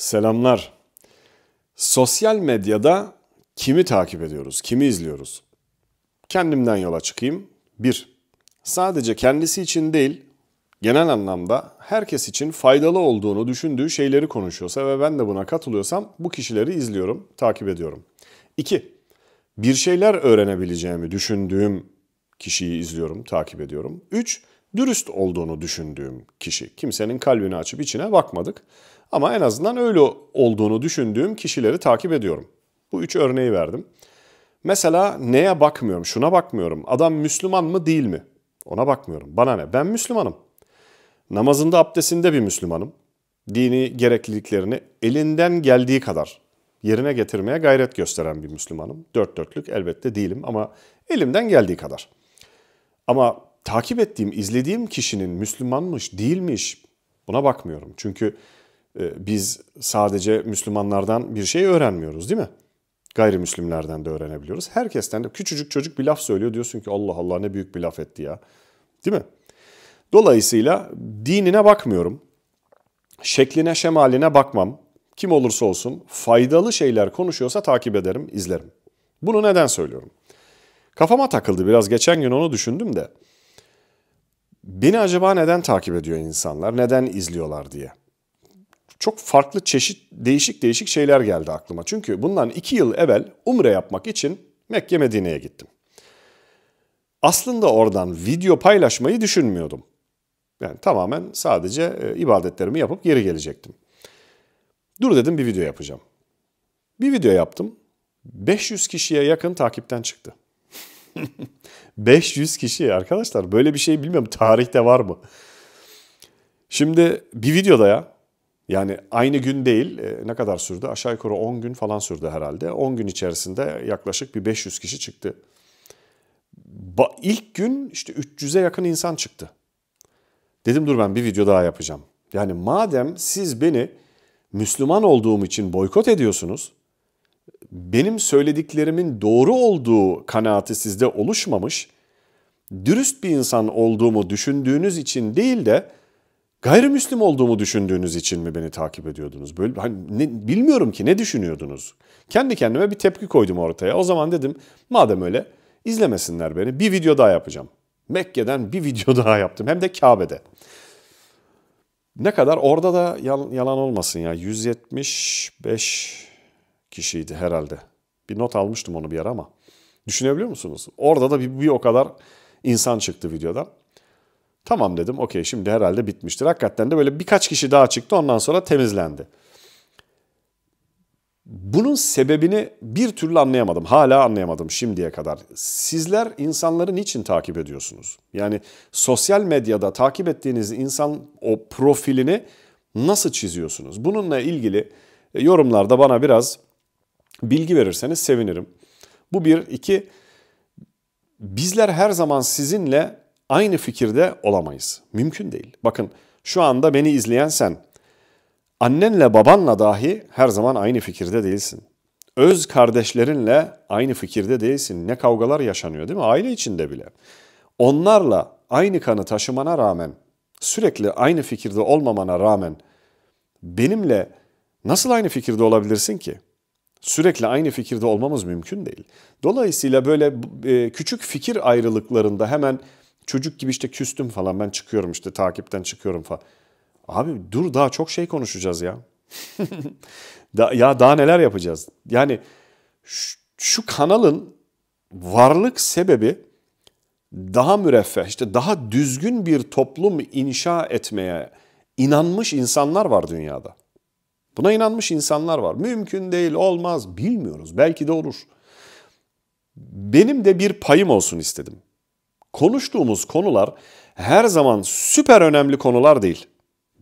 Selamlar. Sosyal medyada kimi takip ediyoruz, kimi izliyoruz? Kendimden yola çıkayım. Bir, Sadece kendisi için değil, genel anlamda herkes için faydalı olduğunu düşündüğü şeyleri konuşuyorsa ve ben de buna katılıyorsam bu kişileri izliyorum, takip ediyorum. İki, Bir şeyler öğrenebileceğimi düşündüğüm kişiyi izliyorum, takip ediyorum. Üç dürüst olduğunu düşündüğüm kişi. Kimsenin kalbini açıp içine bakmadık. Ama en azından öyle olduğunu düşündüğüm kişileri takip ediyorum. Bu üç örneği verdim. Mesela neye bakmıyorum? Şuna bakmıyorum. Adam Müslüman mı değil mi? Ona bakmıyorum. Bana ne? Ben Müslümanım. Namazında abdestinde bir Müslümanım. Dini gerekliliklerini elinden geldiği kadar yerine getirmeye gayret gösteren bir Müslümanım. Dört dörtlük elbette değilim ama elimden geldiği kadar. Ama takip ettiğim, izlediğim kişinin Müslümanmış, değilmiş buna bakmıyorum. Çünkü e, biz sadece Müslümanlardan bir şey öğrenmiyoruz değil mi? Gayrimüslimlerden de öğrenebiliyoruz. Herkesten de küçücük çocuk bir laf söylüyor diyorsun ki Allah Allah ne büyük bir laf etti ya. Değil mi? Dolayısıyla dinine bakmıyorum. Şekline şemaline bakmam. Kim olursa olsun faydalı şeyler konuşuyorsa takip ederim, izlerim. Bunu neden söylüyorum? Kafama takıldı biraz geçen gün onu düşündüm de. Beni acaba neden takip ediyor insanlar, neden izliyorlar diye. Çok farklı çeşit değişik değişik şeyler geldi aklıma. Çünkü bundan iki yıl evvel Umre yapmak için Mekke Medine'ye gittim. Aslında oradan video paylaşmayı düşünmüyordum. Yani tamamen sadece e, ibadetlerimi yapıp geri gelecektim. Dur dedim bir video yapacağım. Bir video yaptım. 500 kişiye yakın takipten çıktı. 500 kişi arkadaşlar böyle bir şey bilmiyorum tarihte var mı? Şimdi bir videoda ya yani aynı gün değil e, ne kadar sürdü aşağı yukarı 10 gün falan sürdü herhalde. 10 gün içerisinde yaklaşık bir 500 kişi çıktı. Ba ilk gün işte 300'e yakın insan çıktı. Dedim dur ben bir video daha yapacağım. Yani madem siz beni Müslüman olduğum için boykot ediyorsunuz benim söylediklerimin doğru olduğu kanaati sizde oluşmamış, dürüst bir insan olduğumu düşündüğünüz için değil de gayrimüslim olduğumu düşündüğünüz için mi beni takip ediyordunuz? Böyle hani ne, bilmiyorum ki ne düşünüyordunuz? Kendi kendime bir tepki koydum ortaya. O zaman dedim madem öyle izlemesinler beni. Bir video daha yapacağım. Mekke'den bir video daha yaptım. Hem de Kabe'de. Ne kadar orada da yalan olmasın ya 175 kişiydi herhalde. Bir not almıştım onu bir yer ama. Düşünebiliyor musunuz? Orada da bir, bir o kadar insan çıktı videodan. Tamam dedim okey şimdi herhalde bitmiştir. Hakikaten de böyle birkaç kişi daha çıktı ondan sonra temizlendi. Bunun sebebini bir türlü anlayamadım. Hala anlayamadım şimdiye kadar. Sizler insanları niçin takip ediyorsunuz? Yani sosyal medyada takip ettiğiniz insan o profilini nasıl çiziyorsunuz? Bununla ilgili yorumlarda bana biraz bilgi verirseniz sevinirim. Bu bir. iki bizler her zaman sizinle aynı fikirde olamayız. Mümkün değil. Bakın şu anda beni izleyen sen. Annenle babanla dahi her zaman aynı fikirde değilsin. Öz kardeşlerinle aynı fikirde değilsin. Ne kavgalar yaşanıyor değil mi? Aile içinde bile. Onlarla aynı kanı taşımana rağmen, sürekli aynı fikirde olmamana rağmen benimle nasıl aynı fikirde olabilirsin ki? Sürekli aynı fikirde olmamız mümkün değil. Dolayısıyla böyle e, küçük fikir ayrılıklarında hemen çocuk gibi işte küstüm falan ben çıkıyorum işte takipten çıkıyorum falan. Abi dur daha çok şey konuşacağız ya. ya daha neler yapacağız? Yani şu, şu kanalın varlık sebebi daha müreffeh, işte daha düzgün bir toplum inşa etmeye inanmış insanlar var dünyada. Buna inanmış insanlar var. Mümkün değil, olmaz, bilmiyoruz. Belki de olur. Benim de bir payım olsun istedim. Konuştuğumuz konular her zaman süper önemli konular değil.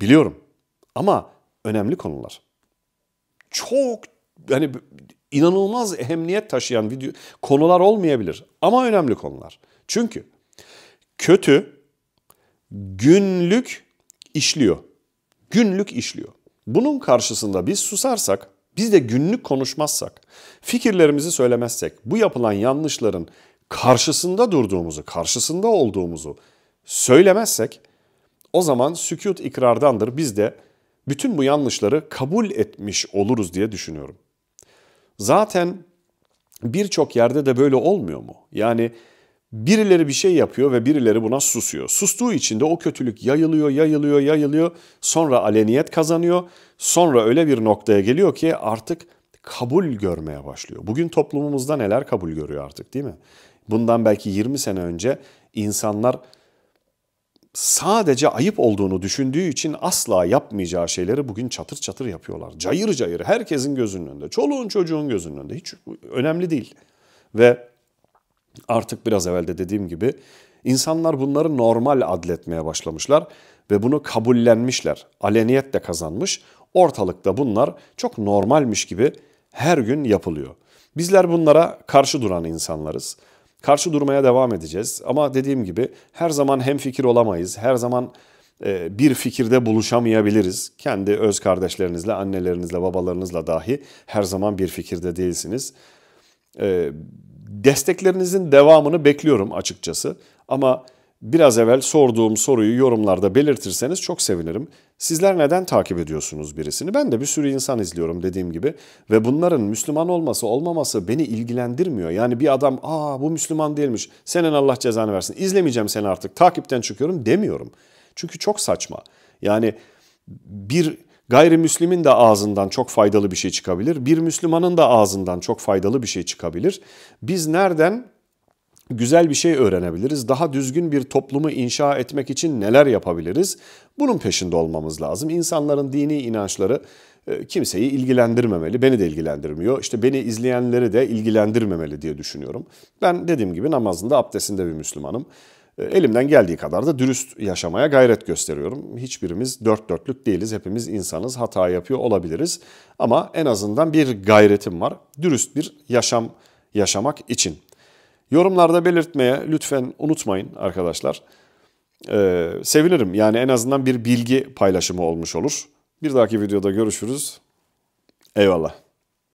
Biliyorum. Ama önemli konular. Çok hani inanılmaz ehemmiyet taşıyan video konular olmayabilir ama önemli konular. Çünkü kötü günlük işliyor. Günlük işliyor. Bunun karşısında biz susarsak, biz de günlük konuşmazsak, fikirlerimizi söylemezsek, bu yapılan yanlışların karşısında durduğumuzu, karşısında olduğumuzu söylemezsek o zaman sükut ikrardandır. Biz de bütün bu yanlışları kabul etmiş oluruz diye düşünüyorum. Zaten birçok yerde de böyle olmuyor mu? Yani Birileri bir şey yapıyor ve birileri buna susuyor. Sustuğu için de o kötülük yayılıyor, yayılıyor, yayılıyor. Sonra aleniyet kazanıyor. Sonra öyle bir noktaya geliyor ki artık kabul görmeye başlıyor. Bugün toplumumuzda neler kabul görüyor artık değil mi? Bundan belki 20 sene önce insanlar sadece ayıp olduğunu düşündüğü için asla yapmayacağı şeyleri bugün çatır çatır yapıyorlar. Cayır cayır herkesin gözünün önünde, çoluğun çocuğun gözünün önünde hiç önemli değil. Ve artık biraz evvel de dediğim gibi insanlar bunları normal adletmeye başlamışlar ve bunu kabullenmişler. Aleniyet de kazanmış. Ortalıkta bunlar çok normalmiş gibi her gün yapılıyor. Bizler bunlara karşı duran insanlarız. Karşı durmaya devam edeceğiz ama dediğim gibi her zaman hem fikir olamayız. Her zaman e, bir fikirde buluşamayabiliriz. Kendi öz kardeşlerinizle, annelerinizle, babalarınızla dahi her zaman bir fikirde değilsiniz. E, Desteklerinizin devamını bekliyorum açıkçası. Ama biraz evvel sorduğum soruyu yorumlarda belirtirseniz çok sevinirim. Sizler neden takip ediyorsunuz birisini? Ben de bir sürü insan izliyorum dediğim gibi ve bunların Müslüman olması olmaması beni ilgilendirmiyor. Yani bir adam aa bu Müslüman değilmiş senin Allah cezanı versin izlemeyeceğim seni artık takipten çıkıyorum demiyorum. Çünkü çok saçma. Yani bir Gayrimüslimin de ağzından çok faydalı bir şey çıkabilir. Bir Müslümanın da ağzından çok faydalı bir şey çıkabilir. Biz nereden güzel bir şey öğrenebiliriz? Daha düzgün bir toplumu inşa etmek için neler yapabiliriz? Bunun peşinde olmamız lazım. İnsanların dini inançları e, kimseyi ilgilendirmemeli. Beni de ilgilendirmiyor. İşte beni izleyenleri de ilgilendirmemeli diye düşünüyorum. Ben dediğim gibi namazında, abdestinde bir Müslümanım. E, elimden geldiği kadar da dürüst yaşamaya gayret gösteriyorum. Hiçbirimiz dört dörtlük değiliz. Hepimiz insanız. Hata yapıyor olabiliriz. Ama en azından bir gayretim var. Dürüst bir yaşam yaşamak için. Yorumlarda belirtmeye lütfen unutmayın arkadaşlar. Ee, sevinirim. Yani en azından bir bilgi paylaşımı olmuş olur. Bir dahaki videoda görüşürüz. Eyvallah.